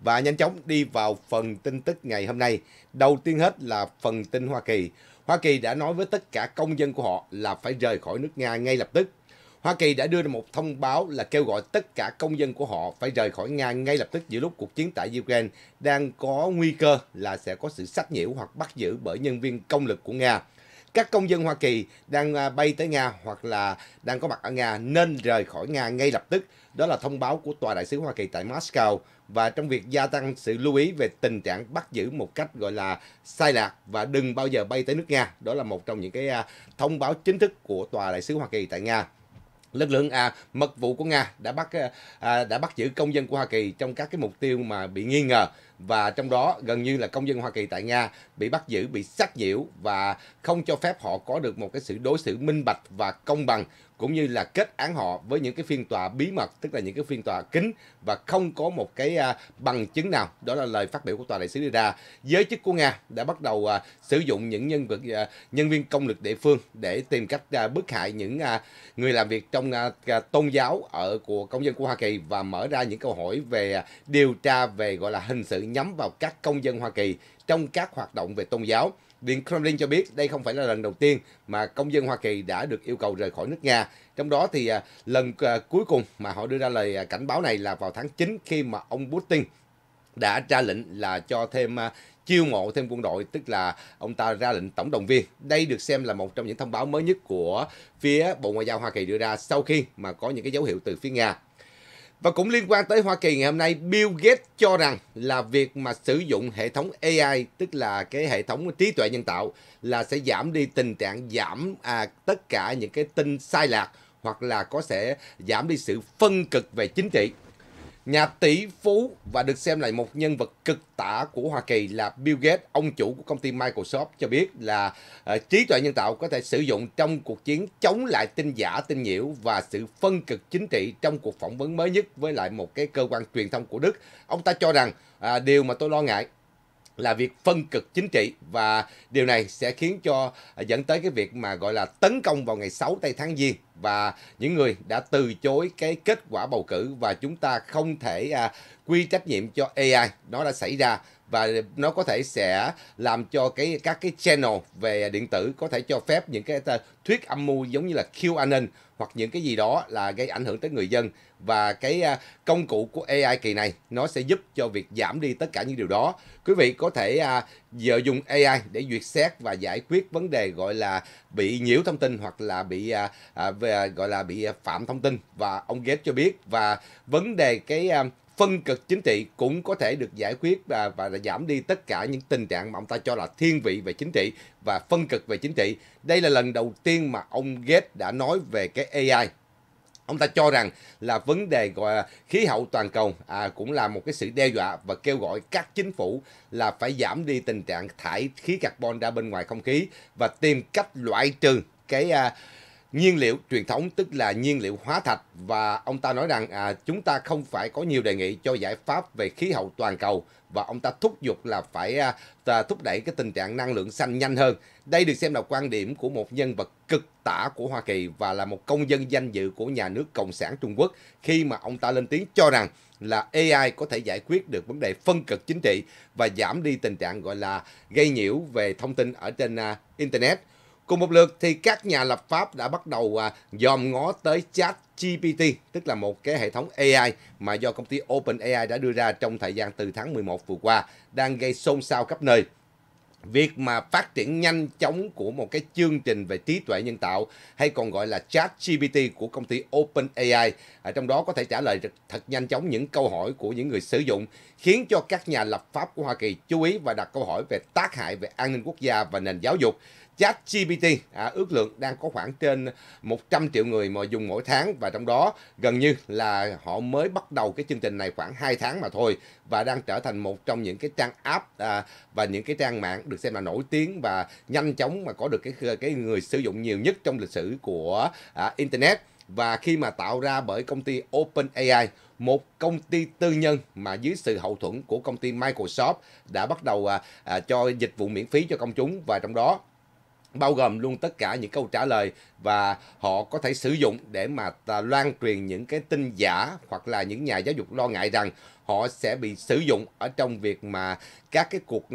Và nhanh chóng đi vào phần tin tức ngày hôm nay. Đầu tiên hết là phần tin Hoa Kỳ. Hoa Kỳ đã nói với tất cả công dân của họ là phải rời khỏi nước Nga ngay lập tức. Hoa Kỳ đã đưa ra một thông báo là kêu gọi tất cả công dân của họ phải rời khỏi Nga ngay lập tức giữa lúc cuộc chiến tại Ukraine đang có nguy cơ là sẽ có sự sách nhiễu hoặc bắt giữ bởi nhân viên công lực của Nga các công dân Hoa Kỳ đang à, bay tới Nga hoặc là đang có mặt ở Nga nên rời khỏi Nga ngay lập tức. Đó là thông báo của Tòa đại sứ Hoa Kỳ tại Moscow và trong việc gia tăng sự lưu ý về tình trạng bắt giữ một cách gọi là sai lạc và đừng bao giờ bay tới nước Nga. Đó là một trong những cái à, thông báo chính thức của Tòa đại sứ Hoa Kỳ tại Nga lực lượng à, mật vụ của nga đã bắt à, à, đã bắt giữ công dân của hoa kỳ trong các cái mục tiêu mà bị nghi ngờ và trong đó gần như là công dân hoa kỳ tại nga bị bắt giữ bị sách nhiễu và không cho phép họ có được một cái sự đối xử minh bạch và công bằng cũng như là kết án họ với những cái phiên tòa bí mật tức là những cái phiên tòa kín và không có một cái à, bằng chứng nào đó là lời phát biểu của tòa đại sứ đưa ra giới chức của nga đã bắt đầu à, sử dụng những nhân vật à, nhân viên công lực địa phương để tìm cách à, bức hại những à, người làm việc trong à, à, tôn giáo ở của công dân của hoa kỳ và mở ra những câu hỏi về à, điều tra về gọi là hình sự nhắm vào các công dân hoa kỳ trong các hoạt động về tôn giáo Điện Kremlin cho biết đây không phải là lần đầu tiên mà công dân Hoa Kỳ đã được yêu cầu rời khỏi nước Nga. Trong đó thì à, lần à, cuối cùng mà họ đưa ra lời à, cảnh báo này là vào tháng 9 khi mà ông Putin đã ra lệnh là cho thêm chiêu mộ thêm quân đội, tức là ông ta ra lệnh tổng đồng viên. Đây được xem là một trong những thông báo mới nhất của phía Bộ Ngoại giao Hoa Kỳ đưa ra sau khi mà có những cái dấu hiệu từ phía Nga và cũng liên quan tới Hoa Kỳ ngày hôm nay, Bill Gates cho rằng là việc mà sử dụng hệ thống AI, tức là cái hệ thống trí tuệ nhân tạo, là sẽ giảm đi tình trạng giảm à, tất cả những cái tin sai lạc hoặc là có sẽ giảm đi sự phân cực về chính trị. Nhà tỷ phú và được xem là một nhân vật cực tả của Hoa Kỳ là Bill Gates, ông chủ của công ty Microsoft cho biết là uh, trí tuệ nhân tạo có thể sử dụng trong cuộc chiến chống lại tin giả, tin nhiễu và sự phân cực chính trị trong cuộc phỏng vấn mới nhất với lại một cái cơ quan truyền thông của Đức. Ông ta cho rằng uh, điều mà tôi lo ngại là việc phân cực chính trị và điều này sẽ khiến cho à, dẫn tới cái việc mà gọi là tấn công vào ngày 6 tây tháng Giêng và những người đã từ chối cái kết quả bầu cử và chúng ta không thể à, quy trách nhiệm cho AI nó đã xảy ra và nó có thể sẽ làm cho cái các cái channel về điện tử có thể cho phép những cái thuyết âm mưu giống như là QAnon hoặc những cái gì đó là gây ảnh hưởng tới người dân và cái à, công cụ của AI kỳ này nó sẽ giúp cho việc giảm đi tất cả những điều đó. Quý vị có thể à, giờ dùng AI để duyệt xét và giải quyết vấn đề gọi là bị nhiễu thông tin hoặc là bị à, gọi là bị phạm thông tin và ông Gates cho biết và vấn đề cái phân cực chính trị cũng có thể được giải quyết và, và giảm đi tất cả những tình trạng mà ông ta cho là thiên vị về chính trị và phân cực về chính trị. Đây là lần đầu tiên mà ông Gates đã nói về cái AI Ông ta cho rằng là vấn đề gọi là khí hậu toàn cầu à, cũng là một cái sự đe dọa và kêu gọi các chính phủ là phải giảm đi tình trạng thải khí carbon ra bên ngoài không khí và tìm cách loại trừ cái à, nhiên liệu truyền thống tức là nhiên liệu hóa thạch và ông ta nói rằng à, chúng ta không phải có nhiều đề nghị cho giải pháp về khí hậu toàn cầu và ông ta thúc giục là phải à, thúc đẩy cái tình trạng năng lượng xanh nhanh hơn. Đây được xem là quan điểm của một nhân vật cực tả của Hoa Kỳ và là một công dân danh dự của nhà nước Cộng sản Trung Quốc khi mà ông ta lên tiếng cho rằng là AI có thể giải quyết được vấn đề phân cực chính trị và giảm đi tình trạng gọi là gây nhiễu về thông tin ở trên à, Internet. Cùng một lượt thì các nhà lập pháp đã bắt đầu à, dòm ngó tới chat GPT, tức là một cái hệ thống AI mà do công ty OpenAI đã đưa ra trong thời gian từ tháng 11 vừa qua, đang gây xôn xao khắp nơi. Việc mà phát triển nhanh chóng của một cái chương trình về trí tuệ nhân tạo hay còn gọi là chat GPT của công ty OpenAI, ở à, trong đó có thể trả lời thật nhanh chóng những câu hỏi của những người sử dụng, khiến cho các nhà lập pháp của Hoa Kỳ chú ý và đặt câu hỏi về tác hại về an ninh quốc gia và nền giáo dục. ChatGPT à, ước lượng đang có khoảng trên 100 triệu người mà dùng mỗi tháng và trong đó gần như là họ mới bắt đầu cái chương trình này khoảng 2 tháng mà thôi và đang trở thành một trong những cái trang app à, và những cái trang mạng được xem là nổi tiếng và nhanh chóng mà có được cái cái người sử dụng nhiều nhất trong lịch sử của à, internet và khi mà tạo ra bởi công ty OpenAI, một công ty tư nhân mà dưới sự hậu thuẫn của công ty Microsoft đã bắt đầu à, à, cho dịch vụ miễn phí cho công chúng và trong đó bao gồm luôn tất cả những câu trả lời và họ có thể sử dụng để mà loan truyền những cái tin giả hoặc là những nhà giáo dục lo ngại rằng họ sẽ bị sử dụng ở trong việc mà các cái cuộc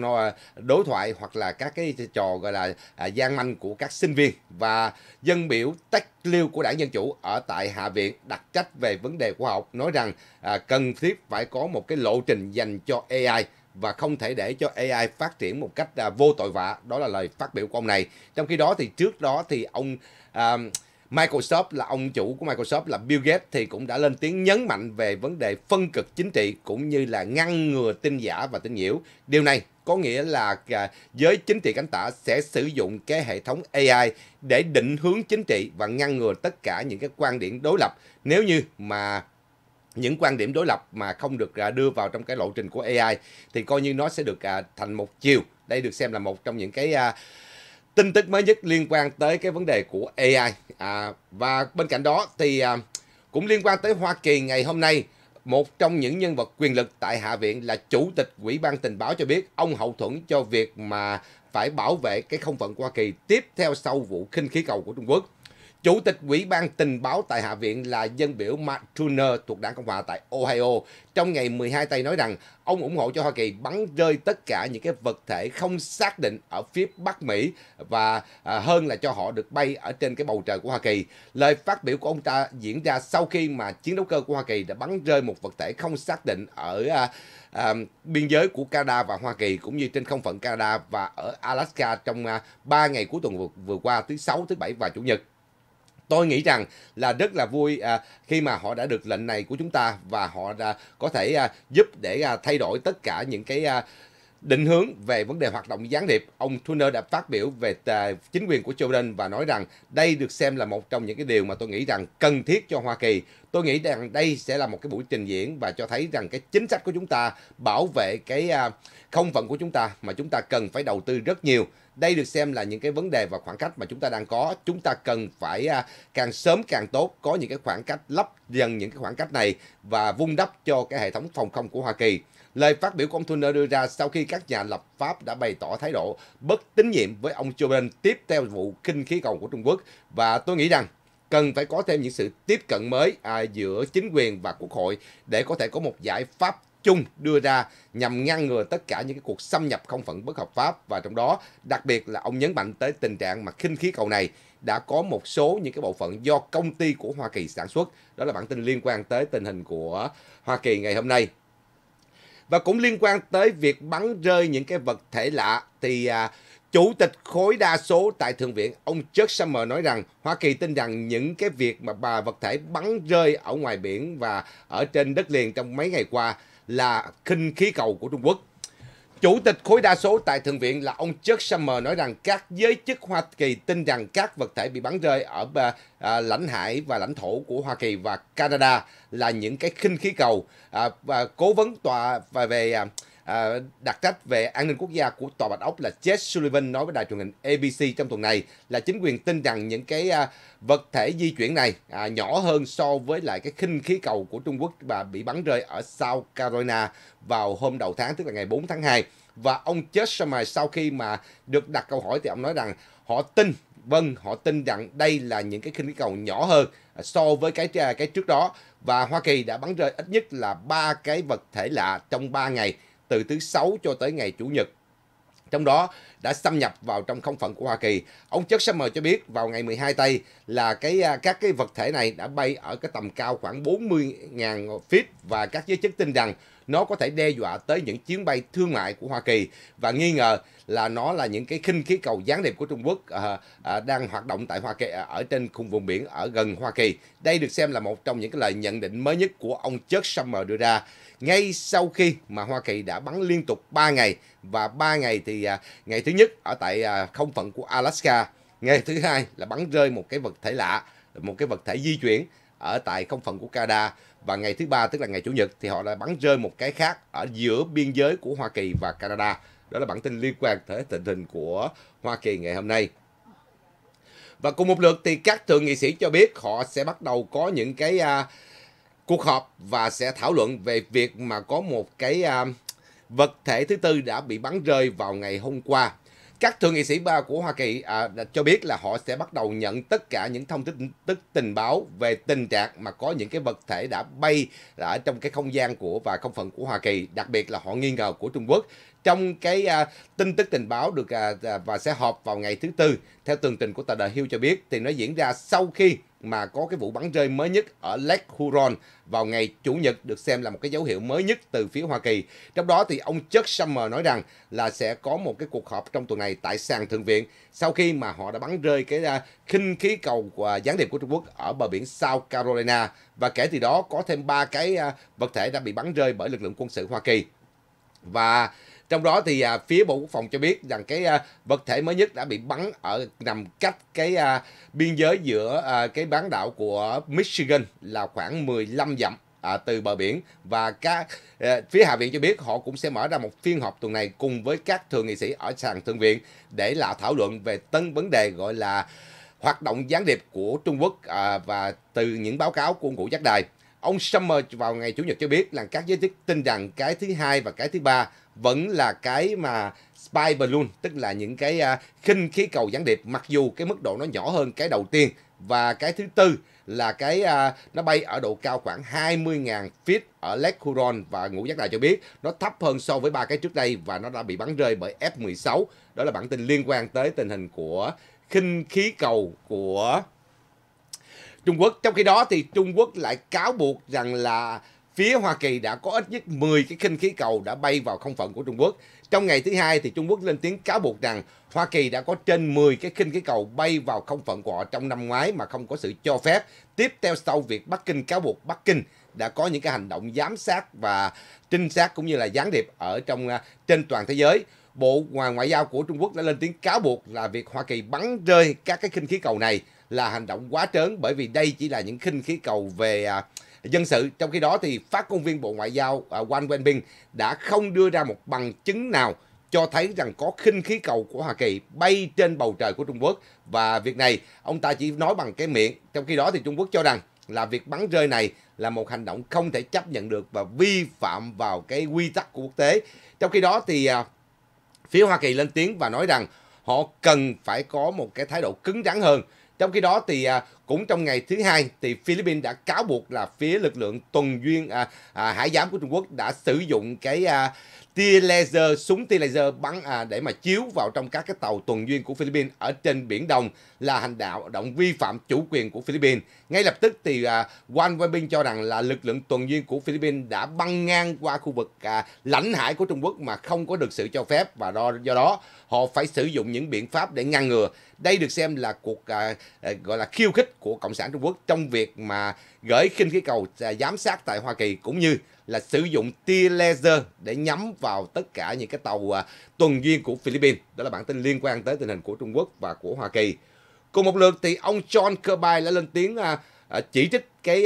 đối thoại hoặc là các cái trò gọi là à, gian manh của các sinh viên và dân biểu tách liêu của đảng Dân Chủ ở tại Hạ viện đặt trách về vấn đề khoa học nói rằng à, cần thiết phải có một cái lộ trình dành cho AI và không thể để cho AI phát triển một cách à, vô tội vạ. Đó là lời phát biểu của ông này. Trong khi đó thì trước đó thì ông à, Microsoft là ông chủ của Microsoft là Bill Gates thì cũng đã lên tiếng nhấn mạnh về vấn đề phân cực chính trị cũng như là ngăn ngừa tin giả và tin nhiễu. Điều này có nghĩa là à, giới chính trị cánh tả sẽ sử dụng cái hệ thống AI để định hướng chính trị và ngăn ngừa tất cả những cái quan điểm đối lập nếu như mà những quan điểm đối lập mà không được à, đưa vào trong cái lộ trình của AI thì coi như nó sẽ được à, thành một chiều. Đây được xem là một trong những cái à, tin tức mới nhất liên quan tới cái vấn đề của AI. và bên cạnh đó thì cũng liên quan tới Hoa Kỳ ngày hôm nay, một trong những nhân vật quyền lực tại Hạ viện là Chủ tịch Ủy ban Tình báo cho biết ông hậu thuẫn cho việc mà phải bảo vệ cái không phận của Hoa Kỳ tiếp theo sau vụ khinh khí cầu của Trung Quốc. Chủ tịch Ủy ban Tình báo tại Hạ viện là dân biểu Mark Turner thuộc đảng Cộng hòa tại Ohio trong ngày 12 tây nói rằng ông ủng hộ cho Hoa Kỳ bắn rơi tất cả những cái vật thể không xác định ở phía Bắc Mỹ và à, hơn là cho họ được bay ở trên cái bầu trời của Hoa Kỳ. Lời phát biểu của ông ta diễn ra sau khi mà chiến đấu cơ của Hoa Kỳ đã bắn rơi một vật thể không xác định ở à, à, biên giới của Canada và Hoa Kỳ cũng như trên không phận Canada và ở Alaska trong à, 3 ngày cuối tuần vừa, vừa qua thứ sáu, thứ bảy và chủ nhật tôi nghĩ rằng là rất là vui à, khi mà họ đã được lệnh này của chúng ta và họ đã có thể à, giúp để à, thay đổi tất cả những cái à, định hướng về vấn đề hoạt động gián điệp, ông Turner đã phát biểu về à, chính quyền của Jordan và nói rằng đây được xem là một trong những cái điều mà tôi nghĩ rằng cần thiết cho Hoa Kỳ. Tôi nghĩ rằng đây sẽ là một cái buổi trình diễn và cho thấy rằng cái chính sách của chúng ta bảo vệ cái à, không phận của chúng ta mà chúng ta cần phải đầu tư rất nhiều đây được xem là những cái vấn đề và khoảng cách mà chúng ta đang có chúng ta cần phải à, càng sớm càng tốt có những cái khoảng cách lấp dần những cái khoảng cách này và vun đắp cho cái hệ thống phòng không của Hoa Kỳ Lời phát biểu của ông Turner đưa ra sau khi các nhà lập pháp đã bày tỏ thái độ bất tín nhiệm với ông Joe Biden tiếp theo vụ kinh khí cầu của Trung Quốc và tôi nghĩ rằng cần phải có thêm những sự tiếp cận mới à, giữa chính quyền và quốc hội để có thể có một giải pháp chung đưa ra nhằm ngăn ngừa tất cả những cái cuộc xâm nhập không phận bất hợp pháp và trong đó đặc biệt là ông nhấn mạnh tới tình trạng mà khinh khí cầu này đã có một số những cái bộ phận do công ty của Hoa Kỳ sản xuất. Đó là bản tin liên quan tới tình hình của Hoa Kỳ ngày hôm nay. Và cũng liên quan tới việc bắn rơi những cái vật thể lạ thì à, Chủ tịch khối đa số tại Thượng viện, ông Chuck Schumer nói rằng Hoa Kỳ tin rằng những cái việc mà bà vật thể bắn rơi ở ngoài biển và ở trên đất liền trong mấy ngày qua là khinh khí cầu của Trung Quốc. Chủ tịch khối đa số tại Thượng viện là ông Chuck Schumer nói rằng các giới chức Hoa Kỳ tin rằng các vật thể bị bắn rơi ở à, à, lãnh hải và lãnh thổ của Hoa Kỳ và Canada là những cái khinh khí cầu. À, và cố vấn tòa và về à, À, đặc trách về an ninh quốc gia của Tòa Bạch Ốc là Jess Sullivan nói với đài truyền hình ABC trong tuần này là chính quyền tin rằng những cái à, vật thể di chuyển này à, nhỏ hơn so với lại cái khinh khí cầu của Trung Quốc và bị bắn rơi ở South Carolina vào hôm đầu tháng tức là ngày 4 tháng 2 và ông Jess Sullivan sau khi mà được đặt câu hỏi thì ông nói rằng họ tin vâng họ tin rằng đây là những cái khinh khí cầu nhỏ hơn so với cái à, cái trước đó và Hoa Kỳ đã bắn rơi ít nhất là ba cái vật thể lạ trong 3 ngày từ thứ Sáu cho tới ngày Chủ nhật. Trong đó đã xâm nhập vào trong không phận của Hoa Kỳ. Ông Chuck Schumer cho biết vào ngày 12 tây là cái à, các cái vật thể này đã bay ở cái tầm cao khoảng 40.000 feet và các giới chức tin rằng nó có thể đe dọa tới những chuyến bay thương mại của Hoa Kỳ và nghi ngờ là nó là những cái khinh khí cầu gián điệp của Trung Quốc à, à, đang hoạt động tại Hoa Kỳ à, ở trên khung vùng biển ở gần Hoa Kỳ. Đây được xem là một trong những cái lời nhận định mới nhất của ông Chuck Schumer đưa ra ngay sau khi mà Hoa Kỳ đã bắn liên tục 3 ngày và 3 ngày thì à, ngày thứ nhất ở tại à, không phận của Alaska, ngày thứ hai là bắn rơi một cái vật thể lạ, một cái vật thể di chuyển ở tại không phận của Canada và ngày thứ ba tức là ngày chủ nhật thì họ đã bắn rơi một cái khác ở giữa biên giới của Hoa Kỳ và Canada. Đó là bản tin liên quan tới tình hình của Hoa Kỳ ngày hôm nay. Và cùng một lượt thì các thượng nghị sĩ cho biết họ sẽ bắt đầu có những cái uh, cuộc họp và sẽ thảo luận về việc mà có một cái uh, vật thể thứ tư đã bị bắn rơi vào ngày hôm qua các thượng nghị sĩ ba của Hoa Kỳ à, cho biết là họ sẽ bắt đầu nhận tất cả những thông tin tức tình báo về tình trạng mà có những cái vật thể đã bay ở trong cái không gian của và không phận của Hoa Kỳ, đặc biệt là họ nghi ngờ của Trung Quốc trong cái à, tin tức tình báo được à, và sẽ họp vào ngày thứ tư. Theo tường trình của tờ The Hill cho biết thì nó diễn ra sau khi mà có cái vụ bắn rơi mới nhất ở Lake Huron vào ngày Chủ nhật được xem là một cái dấu hiệu mới nhất từ phía Hoa Kỳ. Trong đó thì ông Chuck Schumer nói rằng là sẽ có một cái cuộc họp trong tuần này tại sàn Thượng viện sau khi mà họ đã bắn rơi cái à, khinh khí cầu của à, gián điệp của Trung Quốc ở bờ biển South Carolina và kể từ đó có thêm ba cái à, vật thể đã bị bắn rơi bởi lực lượng quân sự Hoa Kỳ. Và trong đó thì à, phía Bộ Quốc phòng cho biết rằng cái à, vật thể mới nhất đã bị bắn ở nằm cách cái à, biên giới giữa cái bán đảo của Michigan là khoảng 15 dặm từ bờ biển và các phía hạ viện cho biết họ cũng sẽ mở ra một phiên họp tuần này cùng với các thượng nghị sĩ ở sàn thượng viện để là thảo luận về tân vấn đề gọi là hoạt động gián điệp của Trung Quốc và từ những báo cáo của ngũ Giác Đài Ông Summer vào ngày Chủ nhật cho biết là các giới chức tin rằng cái thứ hai và cái thứ ba vẫn là cái mà spy balloon, tức là những cái à, khinh khí cầu gián điệp, mặc dù cái mức độ nó nhỏ hơn cái đầu tiên và cái thứ tư là cái à, nó bay ở độ cao khoảng 20.000 feet ở Lake Huron và ngũ giác đài cho biết nó thấp hơn so với ba cái trước đây và nó đã bị bắn rơi bởi F-16. Đó là bản tin liên quan tới tình hình của khinh khí cầu của Trung Quốc. Trong khi đó thì Trung Quốc lại cáo buộc rằng là phía Hoa Kỳ đã có ít nhất 10 cái khinh khí cầu đã bay vào không phận của Trung Quốc. Trong ngày thứ hai thì Trung Quốc lên tiếng cáo buộc rằng Hoa Kỳ đã có trên 10 cái khinh khí cầu bay vào không phận của họ trong năm ngoái mà không có sự cho phép. Tiếp theo sau việc Bắc Kinh cáo buộc Bắc Kinh đã có những cái hành động giám sát và trinh sát cũng như là gián điệp ở trong à, trên toàn thế giới. Bộ Ngoại giao của Trung Quốc đã lên tiếng cáo buộc là việc Hoa Kỳ bắn rơi các cái khinh khí cầu này là hành động quá trớn bởi vì đây chỉ là những khinh khí cầu về à, dân sự. Trong khi đó thì phát ngôn viên Bộ Ngoại giao à, Wang Wenbin đã không đưa ra một bằng chứng nào cho thấy rằng có khinh khí cầu của Hoa Kỳ bay trên bầu trời của Trung Quốc và việc này ông ta chỉ nói bằng cái miệng. Trong khi đó thì Trung Quốc cho rằng là việc bắn rơi này là một hành động không thể chấp nhận được và vi phạm vào cái quy tắc của quốc tế. Trong khi đó thì à, phía Hoa Kỳ lên tiếng và nói rằng họ cần phải có một cái thái độ cứng rắn hơn trong khi đó thì à, cũng trong ngày thứ hai thì Philippines đã cáo buộc là phía lực lượng tuần duyên à, à, hải giám của Trung Quốc đã sử dụng cái à, tia laser súng tia laser bắn à, để mà chiếu vào trong các cái tàu tuần duyên của Philippines ở trên biển Đông là hành đạo động vi phạm chủ quyền của Philippines. Ngay lập tức thì à, Wang Wenbin cho rằng là lực lượng tuần duyên của Philippines đã băng ngang qua khu vực à, lãnh hải của Trung Quốc mà không có được sự cho phép và do do đó họ phải sử dụng những biện pháp để ngăn ngừa. Đây được xem là cuộc à, à gọi là khiêu khích của Cộng sản Trung Quốc trong việc mà gửi khinh khí cầu à, giám sát tại Hoa Kỳ cũng như là sử dụng tia laser để nhắm vào tất cả những cái tàu à, tuần duyên của Philippines. Đó là bản tin liên quan tới tình hình của Trung Quốc và của Hoa Kỳ. Cùng một lượt thì ông John Kirby đã lên tiếng à, chỉ trích cái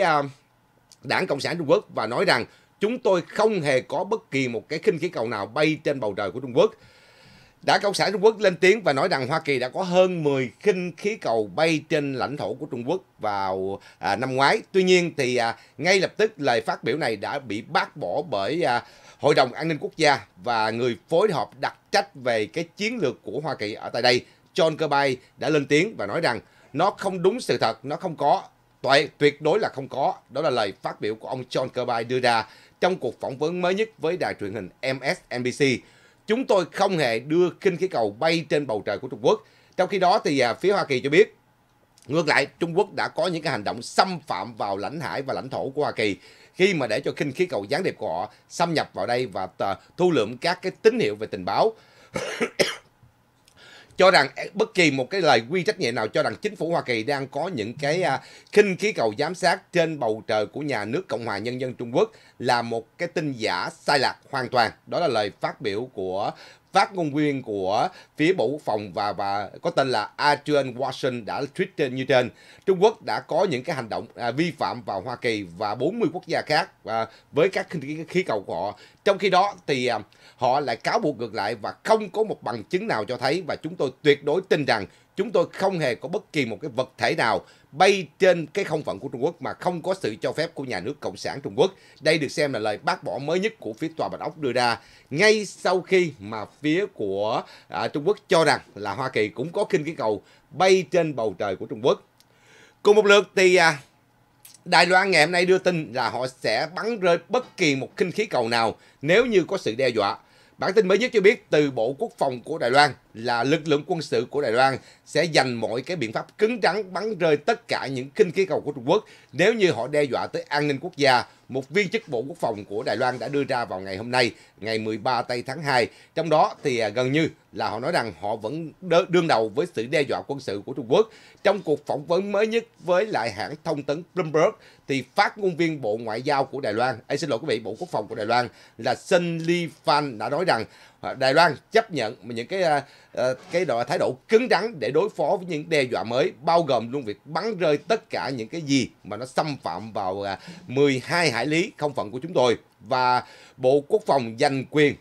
đảng Cộng sản Trung Quốc và nói rằng chúng tôi không hề có bất kỳ một cái khinh khí cầu nào bay trên bầu trời của Trung Quốc Đảng Cộng sản Trung Quốc lên tiếng và nói rằng Hoa Kỳ đã có hơn 10 khinh khí cầu bay trên lãnh thổ của Trung Quốc vào à, năm ngoái. Tuy nhiên thì à, ngay lập tức lời phát biểu này đã bị bác bỏ bởi à, Hội đồng An ninh Quốc gia và người phối hợp đặc trách về cái chiến lược của Hoa Kỳ ở tại đây, John Kirby đã lên tiếng và nói rằng nó không đúng sự thật, nó không có, tuyệt, tuyệt đối là không có. Đó là lời phát biểu của ông John Kirby đưa ra trong cuộc phỏng vấn mới nhất với đài truyền hình MSNBC chúng tôi không hề đưa khinh khí cầu bay trên bầu trời của Trung Quốc. Trong khi đó thì à, phía Hoa Kỳ cho biết Ngược lại, Trung Quốc đã có những cái hành động xâm phạm vào lãnh hải và lãnh thổ của Hoa Kỳ khi mà để cho khinh khí cầu gián điệp của họ xâm nhập vào đây và à, thu lượm các cái tín hiệu về tình báo cho rằng bất kỳ một cái lời quy trách nhiệm nào cho rằng chính phủ Hoa Kỳ đang có những cái à, khinh khí cầu giám sát trên bầu trời của nhà nước Cộng hòa Nhân dân Trung Quốc là một cái tin giả sai lạc hoàn toàn. Đó là lời phát biểu của phát ngôn viên của phía Bộ Quốc phòng và và có tên là Adrian Watson đã tweet trên như trên. Trung Quốc đã có những cái hành động à, vi phạm vào Hoa Kỳ và 40 quốc gia khác và với các khí, khí cầu của họ. Trong khi đó thì à, họ lại cáo buộc ngược lại và không có một bằng chứng nào cho thấy và chúng tôi tuyệt đối tin rằng chúng tôi không hề có bất kỳ một cái vật thể nào bay trên cái không phận của Trung Quốc mà không có sự cho phép của nhà nước Cộng sản Trung Quốc. Đây được xem là lời bác bỏ mới nhất của phía Tòa Bạch Ốc đưa ra ngay sau khi mà phía của à, Trung Quốc cho rằng là Hoa Kỳ cũng có khinh khí cầu bay trên bầu trời của Trung Quốc. Cùng một lượt thì à, Đài Loan ngày hôm nay đưa tin là họ sẽ bắn rơi bất kỳ một khinh khí cầu nào nếu như có sự đe dọa. Bản tin mới nhất cho biết từ Bộ Quốc phòng của Đài Loan là lực lượng quân sự của Đài Loan sẽ dành mọi cái biện pháp cứng rắn bắn rơi tất cả những kinh khí cầu của Trung Quốc nếu như họ đe dọa tới an ninh quốc gia. Một viên chức Bộ Quốc phòng của Đài Loan đã đưa ra vào ngày hôm nay, ngày 13 tây tháng 2. Trong đó thì à, gần như là họ nói rằng họ vẫn đương đầu với sự đe dọa quân sự của Trung Quốc. Trong cuộc phỏng vấn mới nhất với lại hãng thông tấn Bloomberg thì phát ngôn viên Bộ Ngoại giao của Đài Loan, ấy xin lỗi quý vị, Bộ Quốc phòng của Đài Loan là Sun Li Fan đã nói rằng Ờ, Đài Loan chấp nhận những cái ờ, ờ, cái độ thái độ cứng rắn để đối phó với những đe dọa mới bao gồm luôn việc bắn rơi tất cả những cái gì mà nó xâm phạm vào 12 à, hải lý không phận của chúng tôi và Bộ Quốc phòng giành quyền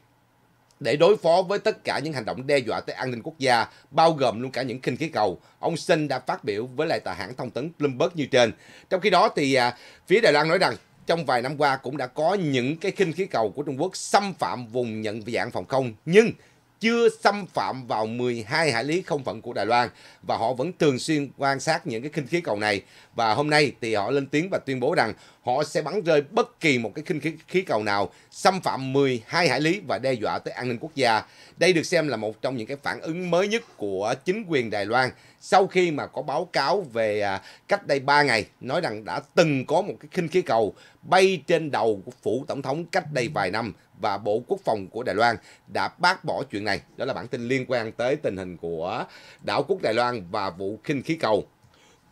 để đối phó với tất cả những hành động đe dọa tới an ninh quốc gia, bao gồm luôn cả những khinh khí cầu. Ông Sinh đã phát biểu với lại tờ hãng thông tấn Bloomberg như trên. Trong khi đó thì à, phía Đài Loan nói rằng trong vài năm qua cũng đã có những cái khinh khí cầu của Trung Quốc xâm phạm vùng nhận dạng phòng không nhưng chưa xâm phạm vào 12 hải lý không phận của Đài Loan và họ vẫn thường xuyên quan sát những cái khinh khí cầu này và hôm nay thì họ lên tiếng và tuyên bố rằng họ sẽ bắn rơi bất kỳ một cái khinh khí, khí cầu nào xâm phạm 12 hải lý và đe dọa tới an ninh quốc gia. Đây được xem là một trong những cái phản ứng mới nhất của chính quyền Đài Loan sau khi mà có báo cáo về à, cách đây 3 ngày nói rằng đã từng có một cái khinh khí cầu bay trên đầu của phủ tổng thống cách đây vài năm và Bộ Quốc phòng của Đài Loan đã bác bỏ chuyện này. Đó là bản tin liên quan tới tình hình của đảo quốc Đài Loan và vụ khinh khí cầu.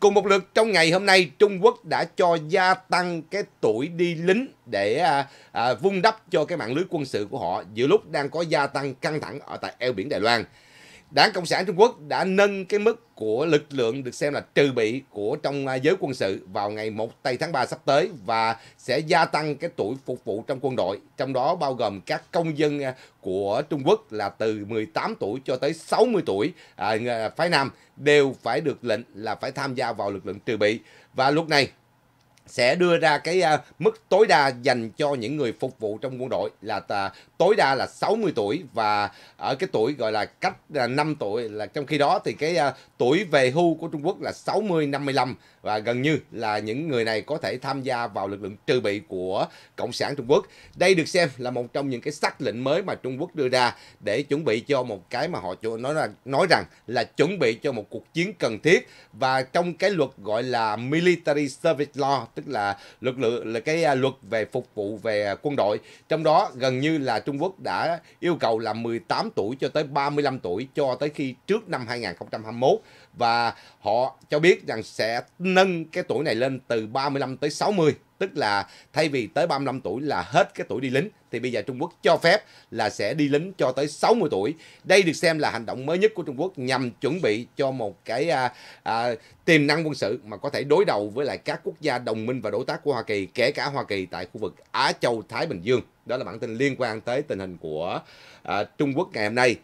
Cùng một lượt trong ngày hôm nay, Trung Quốc đã cho gia tăng cái tuổi đi lính để à, à, vung đắp cho cái mạng lưới quân sự của họ giữa lúc đang có gia tăng căng thẳng ở tại eo biển Đài Loan. Đảng Cộng sản Trung Quốc đã nâng cái mức của lực lượng được xem là trừ bị của trong à, giới quân sự vào ngày 1 tây tháng 3 sắp tới và sẽ gia tăng cái tuổi phục vụ trong quân đội, trong đó bao gồm các công dân à, của Trung Quốc là từ 18 tuổi cho tới 60 tuổi à, à, phái nam đều phải được lệnh là phải tham gia vào lực lượng trừ bị. Và lúc này sẽ đưa ra cái uh, mức tối đa dành cho những người phục vụ trong quân đội là uh, tối đa là 60 tuổi và ở cái tuổi gọi là cách uh, à, 5 tuổi là trong khi đó thì cái uh, tuổi về hưu của Trung Quốc là 60 55 và gần như là những người này có thể tham gia vào lực lượng trừ bị của Cộng sản Trung Quốc. Đây được xem là một trong những cái sắc lệnh mới mà Trung Quốc đưa ra để chuẩn bị cho một cái mà họ nói là nói rằng là chuẩn bị cho một cuộc chiến cần thiết và trong cái luật gọi là Military Service Law tức là luật lượng là cái à, luật về phục vụ về quân đội. Trong đó gần như là Trung Quốc đã yêu cầu là 18 tuổi cho tới 35 tuổi cho tới khi trước năm 2021 và họ cho biết rằng sẽ nâng cái tuổi này lên từ 35 tới 60 tức là thay vì tới 35 tuổi là hết cái tuổi đi lính thì bây giờ Trung Quốc cho phép là sẽ đi lính cho tới 60 tuổi. Đây được xem là hành động mới nhất của Trung Quốc nhằm chuẩn bị cho một cái à, à, tiềm năng quân sự mà có thể đối đầu với lại các quốc gia đồng minh và đối tác của Hoa Kỳ, kể cả Hoa Kỳ tại khu vực Á Châu Thái Bình Dương. Đó là bản tin liên quan tới tình hình của à, Trung Quốc ngày hôm nay.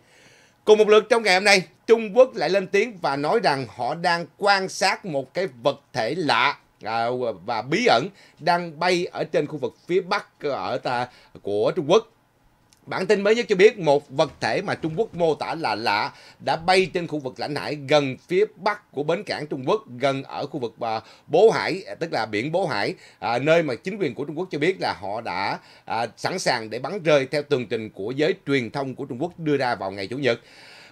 Cùng một lượt trong ngày hôm nay, Trung Quốc lại lên tiếng và nói rằng họ đang quan sát một cái vật thể lạ à, và bí ẩn đang bay ở trên khu vực phía bắc à, ở ta của Trung Quốc Bản tin mới nhất cho biết một vật thể mà Trung Quốc mô tả là lạ đã bay trên khu vực lãnh hải gần phía bắc của bến cảng Trung Quốc, gần ở khu vực à, Bố Hải, à, tức là biển Bố Hải, à, nơi mà chính quyền của Trung Quốc cho biết là họ đã sẵn sàng để bắn rơi theo tường trình của giới truyền thông của Trung Quốc đưa ra vào ngày Chủ nhật.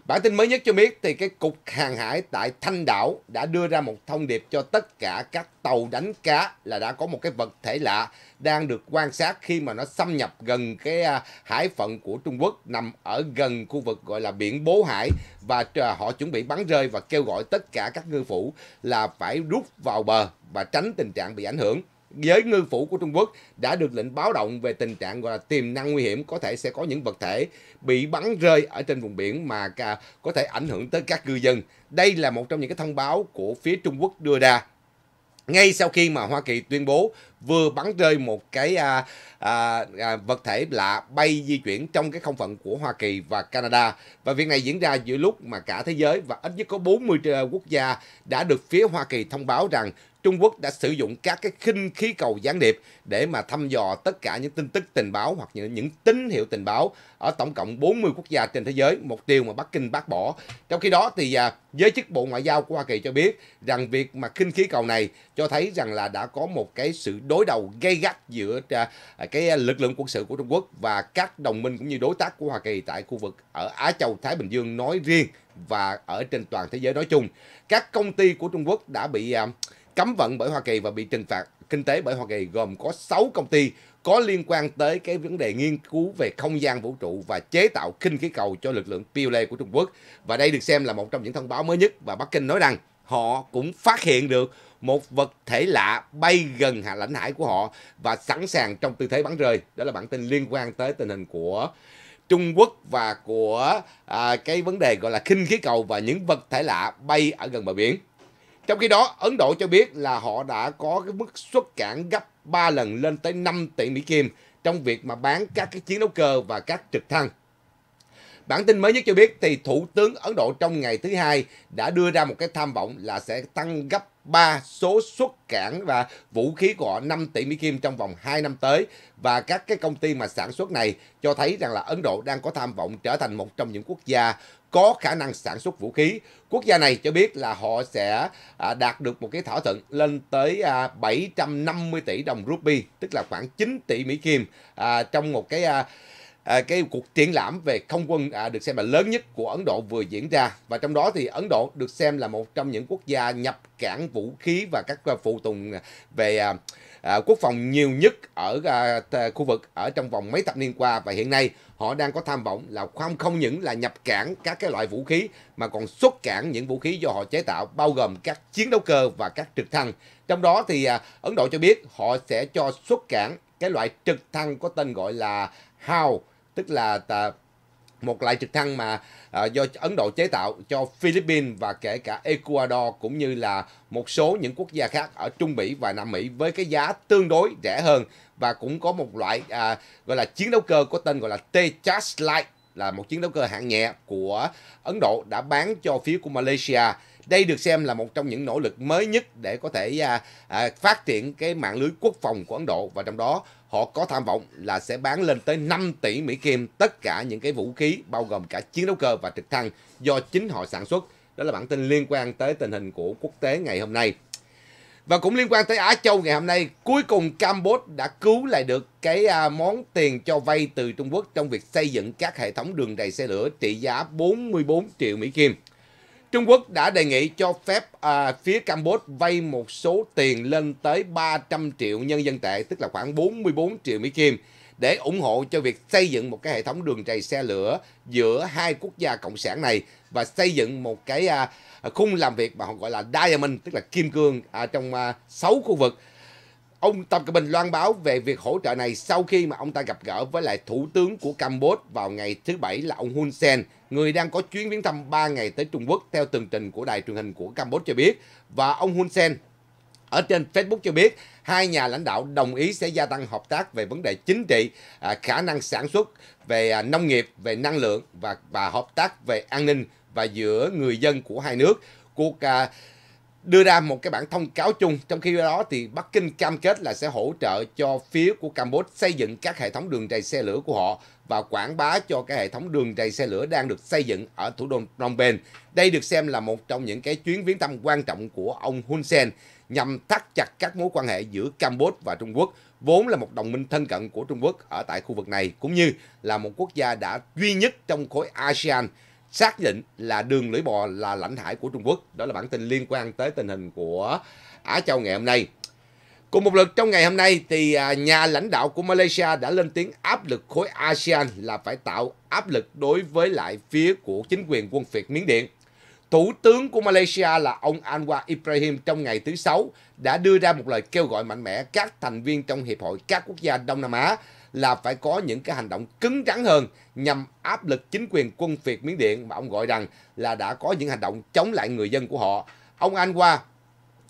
Bản tin mới nhất cho biết thì cái cục hàng hải tại Thanh Đảo đã đưa ra một thông điệp cho tất cả các tàu đánh cá là đã có một cái vật thể lạ đang được quan sát khi mà nó xâm nhập gần cái à, hải phận của Trung Quốc nằm ở gần khu vực gọi là biển Bố Hải và họ chuẩn bị bắn rơi và kêu gọi tất cả các ngư phủ là phải rút vào bờ và tránh tình trạng bị ảnh hưởng giới ngư phủ của Trung Quốc đã được lệnh báo động về tình trạng gọi là tiềm năng nguy hiểm có thể sẽ có những vật thể bị bắn rơi ở trên vùng biển mà có thể ảnh hưởng tới các ngư dân. Đây là một trong những cái thông báo của phía Trung Quốc đưa ra ngay sau khi mà Hoa Kỳ tuyên bố vừa bắn rơi một cái à, à, à, vật thể lạ bay di chuyển trong cái không phận của Hoa Kỳ và Canada. Và việc này diễn ra giữa lúc mà cả thế giới và ít nhất có 40 à, quốc gia đã được phía Hoa Kỳ thông báo rằng Trung Quốc đã sử dụng các cái khinh khí cầu gián điệp để mà thăm dò tất cả những tin tức tình báo hoặc những, những tín hiệu tình báo ở tổng cộng 40 quốc gia trên thế giới, một điều mà Bắc Kinh bác bỏ. Trong khi đó thì à, giới chức Bộ Ngoại giao của Hoa Kỳ cho biết rằng việc mà khinh khí cầu này cho thấy rằng là đã có một cái sự đối đầu gay gắt giữa à, cái lực lượng quân sự của Trung Quốc và các đồng minh cũng như đối tác của Hoa Kỳ tại khu vực ở Á Châu Thái Bình Dương nói riêng và ở trên toàn thế giới nói chung. Các công ty của Trung Quốc đã bị à, cấm vận bởi Hoa Kỳ và bị trừng phạt kinh tế bởi Hoa Kỳ gồm có 6 công ty có liên quan tới cái vấn đề nghiên cứu về không gian vũ trụ và chế tạo khinh khí cầu cho lực lượng PLA của Trung Quốc. Và đây được xem là một trong những thông báo mới nhất và Bắc Kinh nói rằng họ cũng phát hiện được một vật thể lạ bay gần hạ lãnh hải của họ và sẵn sàng trong tư thế bắn rơi. Đó là bản tin liên quan tới tình hình của Trung Quốc và của à, cái vấn đề gọi là khinh khí cầu và những vật thể lạ bay ở gần bờ biển. Trong khi đó, Ấn Độ cho biết là họ đã có cái mức xuất cảng gấp 3 lần lên tới 5 tỷ Mỹ Kim trong việc mà bán các cái chiến đấu cơ và các trực thăng. Bản tin mới nhất cho biết thì Thủ tướng Ấn Độ trong ngày thứ hai đã đưa ra một cái tham vọng là sẽ tăng gấp 3 số xuất cảng và vũ khí của họ 5 tỷ Mỹ Kim trong vòng 2 năm tới. Và các cái công ty mà sản xuất này cho thấy rằng là Ấn Độ đang có tham vọng trở thành một trong những quốc gia có khả năng sản xuất vũ khí. Quốc gia này cho biết là họ sẽ à, đạt được một cái thỏa thuận lên tới 750 à, tỷ đồng rupee, tức là khoảng 9 tỷ Mỹ Kim à, trong một cái cái cuộc triển lãm về không quân được xem là lớn nhất của Ấn Độ vừa diễn ra và trong đó thì Ấn Độ được xem là một trong những quốc gia nhập cảng vũ khí và các phụ tùng về À, quốc phòng nhiều nhất ở à, khu vực ở trong vòng mấy thập niên qua và hiện nay họ đang có tham vọng là không không những là nhập cản các cái loại vũ khí mà còn xuất cản những vũ khí do họ chế tạo bao gồm các chiến đấu cơ và các trực thăng. Trong đó thì à, Ấn Độ cho biết họ sẽ cho xuất cản cái loại trực thăng có tên gọi là HAL tức là một loại trực thăng mà à, do Ấn Độ chế tạo cho Philippines và kể cả Ecuador cũng như là một số những quốc gia khác ở Trung Mỹ và Nam Mỹ với cái giá tương đối rẻ hơn và cũng có một loại à, gọi là chiến đấu cơ có tên gọi là Tejas Light là một chiến đấu cơ hạng nhẹ của Ấn Độ đã bán cho phía của Malaysia. Đây được xem là một trong những nỗ lực mới nhất để có thể à, à, phát triển cái mạng lưới quốc phòng của Ấn Độ và trong đó họ có tham vọng là sẽ bán lên tới 5 tỷ Mỹ Kim tất cả những cái vũ khí bao gồm cả chiến đấu cơ và trực thăng do chính họ sản xuất. Đó là bản tin liên quan tới tình hình của quốc tế ngày hôm nay. Và cũng liên quan tới Á Châu ngày hôm nay, cuối cùng Campuchia đã cứu lại được cái à, món tiền cho vay từ Trung Quốc trong việc xây dựng các hệ thống đường đầy xe lửa trị giá 44 triệu Mỹ Kim. Trung Quốc đã đề nghị cho phép à, phía Campuchia vay một số tiền lên tới 300 triệu nhân dân tệ, tức là khoảng 44 triệu Mỹ Kim, để ủng hộ cho việc xây dựng một cái hệ thống đường trầy xe lửa giữa hai quốc gia cộng sản này và xây dựng một cái à, khung làm việc mà họ gọi là diamond, tức là kim cương à, trong à, 6 khu vực Ông Tập Cận Bình loan báo về việc hỗ trợ này sau khi mà ông ta gặp gỡ với lại Thủ tướng của Campuchia vào ngày thứ Bảy là ông Hun Sen, người đang có chuyến viếng thăm 3 ngày tới Trung Quốc theo tường trình của đài truyền hình của Campuchia cho biết. Và ông Hun Sen ở trên Facebook cho biết hai nhà lãnh đạo đồng ý sẽ gia tăng hợp tác về vấn đề chính trị, à, khả năng sản xuất, về à, nông nghiệp, về năng lượng và và hợp tác về an ninh và giữa người dân của hai nước. Cuộc à, đưa ra một cái bản thông cáo chung. Trong khi đó thì Bắc Kinh cam kết là sẽ hỗ trợ cho phía của Campuchia xây dựng các hệ thống đường rầy xe lửa của họ và quảng bá cho cái hệ thống đường rầy xe lửa đang được xây dựng ở thủ đô Phnom Penh. Đây được xem là một trong những cái chuyến viếng thăm quan trọng của ông Hun Sen nhằm thắt chặt các mối quan hệ giữa Campuchia và Trung Quốc, vốn là một đồng minh thân cận của Trung Quốc ở tại khu vực này, cũng như là một quốc gia đã duy nhất trong khối ASEAN xác định là đường lưỡi bò là lãnh hải của Trung Quốc. Đó là bản tin liên quan tới tình hình của Á Châu ngày hôm nay. Cùng một lượt trong ngày hôm nay thì à, nhà lãnh đạo của Malaysia đã lên tiếng áp lực khối ASEAN là phải tạo áp lực đối với lại phía của chính quyền quân phiệt Miến Điện. Thủ tướng của Malaysia là ông Anwar Ibrahim trong ngày thứ Sáu đã đưa ra một lời kêu gọi mạnh mẽ các thành viên trong Hiệp hội các quốc gia Đông Nam Á là phải có những cái hành động cứng rắn hơn nhằm áp lực chính quyền quân Việt Miến Điện mà ông gọi rằng là đã có những hành động chống lại người dân của họ. Ông Anh qua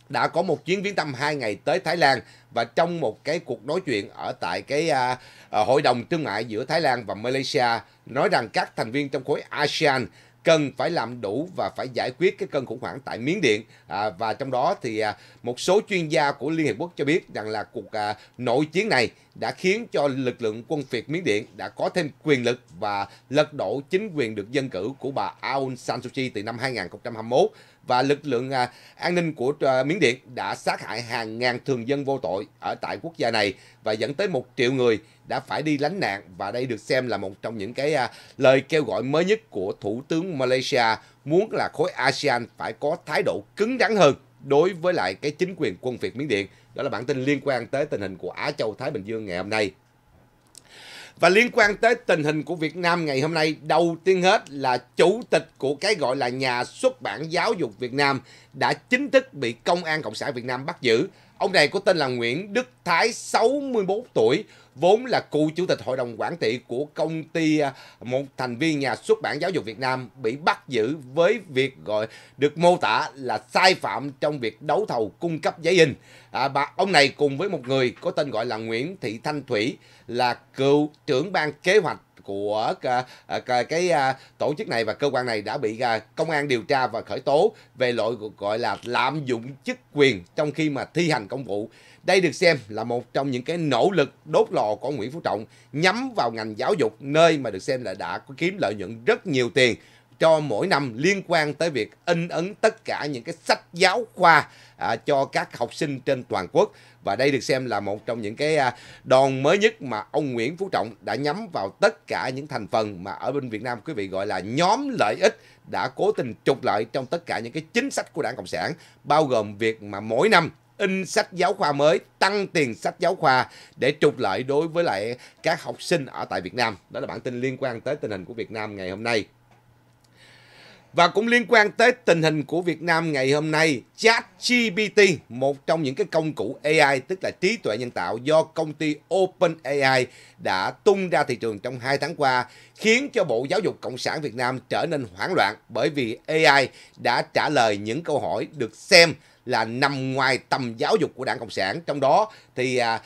đã có một chuyến viếng thăm hai ngày tới Thái Lan và trong một cái cuộc nói chuyện ở tại cái à, à hội đồng thương mại giữa Thái Lan và Malaysia nói rằng các thành viên trong khối ASEAN cần phải làm đủ và phải giải quyết cái cơn khủng hoảng tại Miến Điện à, và trong đó thì à, một số chuyên gia của Liên Hiệp Quốc cho biết rằng là cuộc à, nội chiến này đã khiến cho lực lượng quân phiệt Miến Điện đã có thêm quyền lực và lật đổ chính quyền được dân cử của bà Aung San Suu Kyi từ năm 2021 và lực lượng à, an ninh của à, Miến Điện đã sát hại hàng ngàn thường dân vô tội ở tại quốc gia này và dẫn tới một triệu người đã phải đi lánh nạn và đây được xem là một trong những cái à, lời kêu gọi mới nhất của Thủ tướng Malaysia muốn là khối ASEAN phải có thái độ cứng rắn hơn đối với lại cái chính quyền quân phiệt Miến Điện. Đó là bản tin liên quan tới tình hình của Á Châu Thái Bình Dương ngày hôm nay. Và liên quan tới tình hình của Việt Nam ngày hôm nay, đầu tiên hết là chủ tịch của cái gọi là nhà xuất bản giáo dục Việt Nam đã chính thức bị Công an Cộng sản Việt Nam bắt giữ Ông này có tên là Nguyễn Đức Thái, 64 tuổi, vốn là cựu chủ tịch hội đồng quản trị của công ty à, một thành viên nhà xuất bản giáo dục Việt Nam bị bắt giữ với việc gọi được mô tả là sai phạm trong việc đấu thầu cung cấp giấy in. À, bà ông này cùng với một người có tên gọi là Nguyễn Thị Thanh Thủy là cựu trưởng ban kế hoạch của à, à, cái, cái à, tổ chức này và cơ quan này đã bị công an điều tra và khởi tố về lỗi gọi là lạm dụng chức quyền trong khi mà thi hành công vụ. Đây được xem là một trong những cái nỗ lực đốt lò của Nguyễn Phú Trọng nhắm vào ngành giáo dục nơi mà được xem là đã kiếm lợi nhuận rất nhiều tiền cho mỗi năm liên quan tới việc in ấn tất cả những cái sách giáo khoa à, cho các học sinh trên toàn quốc và đây được xem là một trong những cái à, đòn mới nhất mà ông Nguyễn Phú Trọng đã nhắm vào tất cả những thành phần mà ở bên Việt Nam quý vị gọi là nhóm lợi ích đã cố tình trục lợi trong tất cả những cái chính sách của Đảng Cộng sản bao gồm việc mà mỗi năm in sách giáo khoa mới, tăng tiền sách giáo khoa để trục lợi đối với lại các học sinh ở tại Việt Nam. Đó là bản tin liên quan tới tình hình của Việt Nam ngày hôm nay. Và cũng liên quan tới tình hình của Việt Nam ngày hôm nay ChatGPT, một trong những cái công cụ AI tức là trí tuệ nhân tạo do công ty OpenAI đã tung ra thị trường trong 2 tháng qua, khiến cho Bộ Giáo dục Cộng sản Việt Nam trở nên hoảng loạn bởi vì AI đã trả lời những câu hỏi được xem là nằm ngoài tầm giáo dục của Đảng Cộng sản. Trong đó thì à,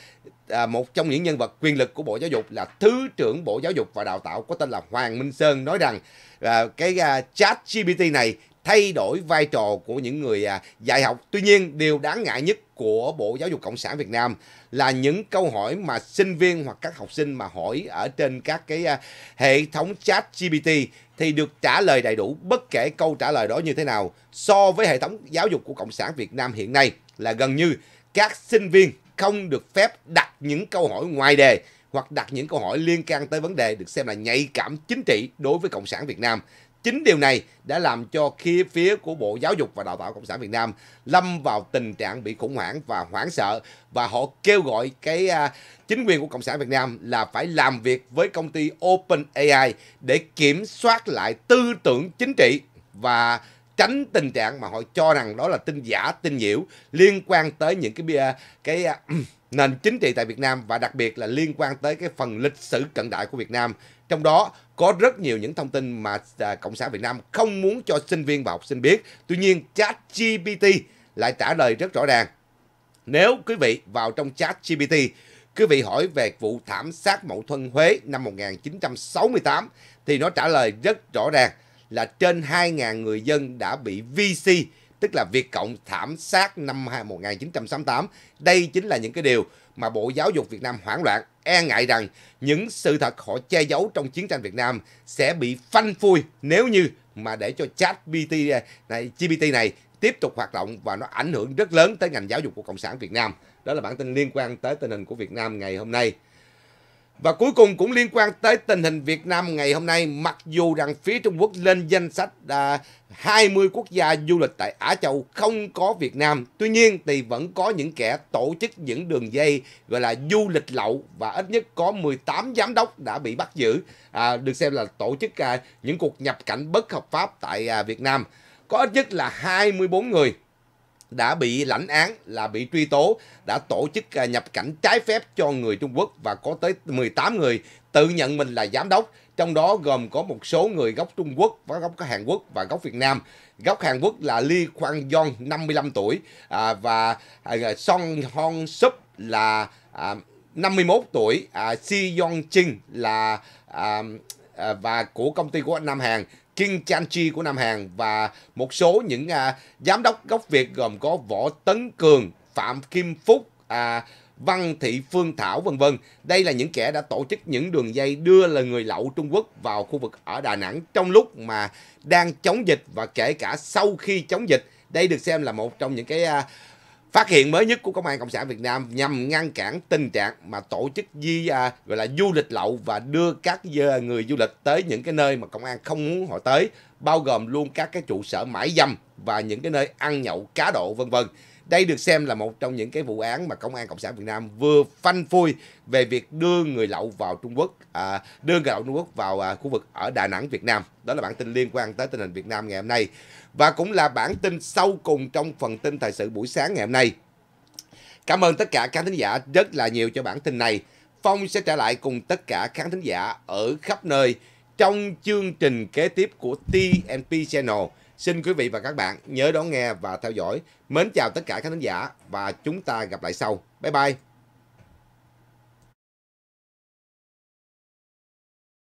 à, một trong những nhân vật quyền lực của Bộ Giáo dục là Thứ trưởng Bộ Giáo dục và Đào tạo có tên là Hoàng Minh Sơn nói rằng à, cái à, chat GPT này thay đổi vai trò của những người à, dạy học. Tuy nhiên, điều đáng ngại nhất của Bộ Giáo dục Cộng sản Việt Nam là những câu hỏi mà sinh viên hoặc các học sinh mà hỏi ở trên các cái à, hệ thống chat GPT thì được trả lời đầy đủ bất kể câu trả lời đó như thế nào. So với hệ thống giáo dục của Cộng sản Việt Nam hiện nay là gần như các sinh viên không được phép đặt những câu hỏi ngoài đề hoặc đặt những câu hỏi liên can tới vấn đề được xem là nhạy cảm chính trị đối với Cộng sản Việt Nam. Chính điều này đã làm cho khi phía của Bộ Giáo dục và Đào tạo Cộng sản Việt Nam lâm vào tình trạng bị khủng hoảng và hoảng sợ và họ kêu gọi cái à, chính quyền của Cộng sản Việt Nam là phải làm việc với công ty OpenAI để kiểm soát lại tư tưởng chính trị và tránh tình trạng mà họ cho rằng đó là tin giả, tin nhiễu liên quan tới những cái cái à, ừ, nền chính trị tại Việt Nam và đặc biệt là liên quan tới cái phần lịch sử cận đại của Việt Nam. Trong đó có rất nhiều những thông tin mà à, Cộng sản Việt Nam không muốn cho sinh viên và học sinh biết. Tuy nhiên chat GPT lại trả lời rất rõ ràng. Nếu quý vị vào trong chat GPT, quý vị hỏi về vụ thảm sát Mậu Thân Huế năm 1968 thì nó trả lời rất rõ ràng là trên 2.000 người dân đã bị VC, tức là Việt Cộng thảm sát năm 1968. Đây chính là những cái điều mà Bộ Giáo dục Việt Nam hoảng loạn, e ngại rằng những sự thật họ che giấu trong chiến tranh Việt Nam sẽ bị phanh phui nếu như mà để cho chat BT à, này, GPT này tiếp tục hoạt động và nó ảnh hưởng rất lớn tới ngành giáo dục của Cộng sản Việt Nam. Đó là bản tin liên quan tới tình hình của Việt Nam ngày hôm nay. Và cuối cùng cũng liên quan tới tình hình Việt Nam ngày hôm nay, mặc dù rằng phía Trung Quốc lên danh sách à, 20 quốc gia du lịch tại Á Châu không có Việt Nam. Tuy nhiên thì vẫn có những kẻ tổ chức những đường dây gọi là du lịch lậu và ít nhất có 18 giám đốc đã bị bắt giữ, à, được xem là tổ chức à, những cuộc nhập cảnh bất hợp pháp tại à, Việt Nam. Có ít nhất là 24 người đã bị lãnh án là bị truy tố đã tổ chức à, nhập cảnh trái phép cho người Trung Quốc và có tới 18 người tự nhận mình là giám đốc trong đó gồm có một số người gốc Trung Quốc và gốc Hàn Quốc và gốc Việt Nam. Gốc Hàn Quốc là Lee Kwang Yong 55 tuổi à, và à, Song Hong Sup là 51 tuổi, Si Yong Jin là và của công ty của Nam Hàn Kim Chan của Nam Hàn và một số những à, giám đốc gốc Việt gồm có Võ Tấn Cường, Phạm Kim Phúc, à, Văn Thị Phương Thảo vân vân. Đây là những kẻ đã tổ chức những đường dây đưa là người lậu Trung Quốc vào khu vực ở Đà Nẵng trong lúc mà đang chống dịch và kể cả sau khi chống dịch. Đây được xem là một trong những cái à, Phát hiện mới nhất của Công an Cộng sản Việt Nam nhằm ngăn cản tình trạng mà tổ chức di à, gọi là du lịch lậu và đưa các à, người du lịch tới những cái nơi mà công an không muốn họ tới, bao gồm luôn các cái trụ sở mãi dâm và những cái nơi ăn nhậu cá độ vân vân. Đây được xem là một trong những cái vụ án mà Công an Cộng sản Việt Nam vừa phanh phui về việc đưa người lậu vào Trung Quốc, à, đưa người lậu Trung Quốc vào à, khu vực ở Đà Nẵng, Việt Nam. Đó là bản tin liên quan tới tình hình Việt Nam ngày hôm nay và cũng là bản tin sau cùng trong phần tin thời sự buổi sáng ngày hôm nay. Cảm ơn tất cả khán thính giả rất là nhiều cho bản tin này. Phong sẽ trở lại cùng tất cả khán thính giả ở khắp nơi trong chương trình kế tiếp của TNP Channel. Xin quý vị và các bạn nhớ đón nghe và theo dõi. Mến chào tất cả khán thính giả và chúng ta gặp lại sau. Bye bye!